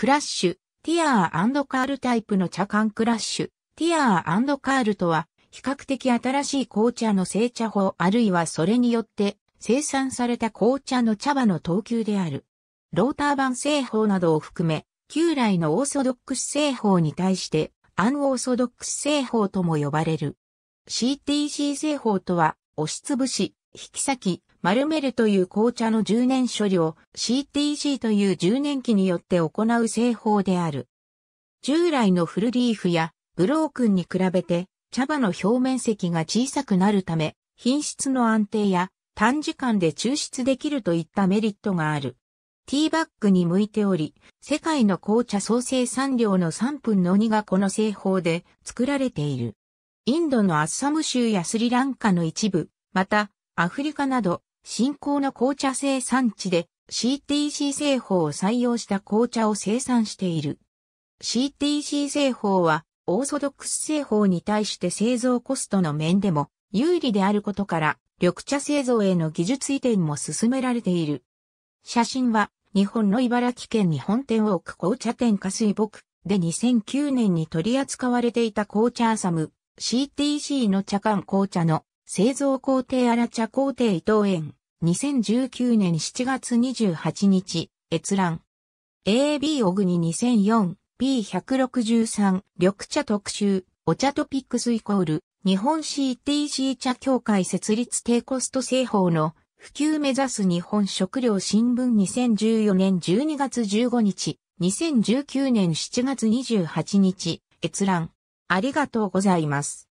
クラッシュ、ティアーカールタイプの茶缶クラッシュ、ティアーカールとは、比較的新しい紅茶の製茶法あるいはそれによって生産された紅茶の茶葉の等級である。ローター版製法などを含め、旧来のオーソドックス製法に対してアンオーソドックス製法とも呼ばれる。CTC 製法とは、押しつぶし、引き裂き、マルメルという紅茶の10年処理を CTC という10年期によって行う製法である。従来のフルリーフやブロークンに比べて茶葉の表面積が小さくなるため品質の安定や短時間で抽出できるといったメリットがある。ティーバッグに向いており、世界の紅茶総生産量の3分の2がこの製法で作られている。インドのアッサム州やスリランカの一部、またアフリカなど新興の紅茶生産地で CTC 製法を採用した紅茶を生産している。CTC 製法はオーソドックス製法に対して製造コストの面でも有利であることから緑茶製造への技術移転も進められている。写真は日本の茨城県に本店を置く紅茶店下水木で2009年に取り扱われていた紅茶アサム CTC の茶館紅茶の製造工程荒茶工程伊藤園、2019年7月28日、閲覧。AB 小国2 0 0 4 b 1 6 3緑茶特集お茶トピックスイコール日本 CTC 茶協会設立低コスト製法の普及目指す日本食料新聞2014年12月15日2019年7月28日閲覧ありがとうございます。